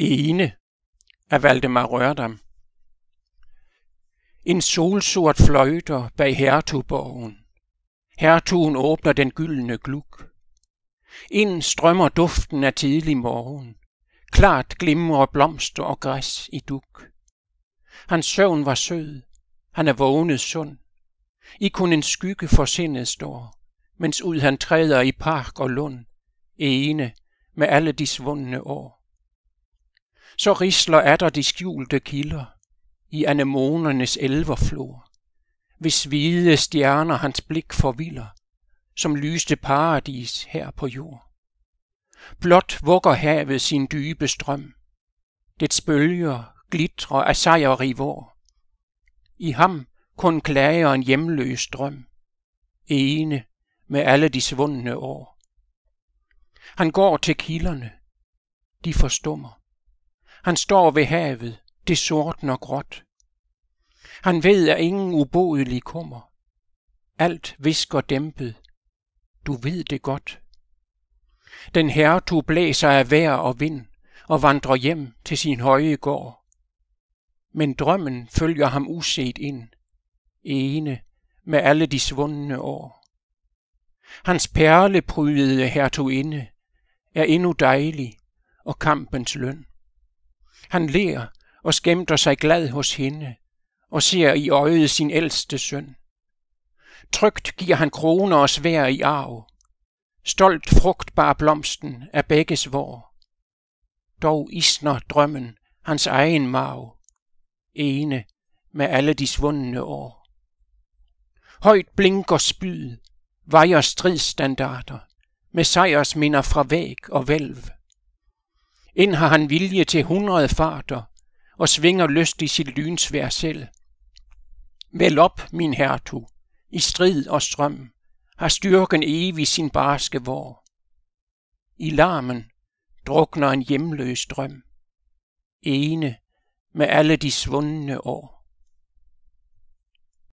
Ene af Valdemar Rørdam. En solsort fløjter bag hertugborgen. Hertugen åbner den gyldne gluk. Ind strømmer duften af tidlig morgen. Klart glimmer blomster og græs i duk. Hans søvn var sød. Han er vågnet sund. I kun en skygge for sindet står, mens ud han træder i park og lund, ene med alle de svundne år så risler der de skjulte kilder i anemonernes elverflor, hvis hvide stjerner hans blik forviller, som lyste paradis her på jord. Blot vugger havet sin dybe strøm, Det spølger, glitrer af i vor. I ham kun klager en hjemløs drøm, ene med alle de svundne år. Han går til kilderne, de forstummer. Han står ved havet, det og gråt. Han ved af ingen ubodelig kommer. Alt visker dæmpet. Du ved det godt. Den herre, du blæser af vejr og vind og vandrer hjem til sin høje gård. Men drømmen følger ham uset ind, ene med alle de svundne år. Hans perleprydede hertuginde er endnu dejlig og kampens løn. Han ler og skæmter sig glad hos hende og ser i øjet sin ældste søn. Trygt giver han kroner og svær i arv. Stolt frugtbar blomsten af begges vor. Dog isner drømmen hans egen marv, ene med alle de svundne år. Højt blinker spyd, vejer stridsstandarder, med sejrsminder fra væg og velv. Ind har han vilje til hundrede farter og svinger lyst i sit lynsvær selv. Vel op, min hertug, i strid og strøm, har styrken evig sin barske vor. I larmen drukner en hjemløs drøm, ene med alle de svundne år.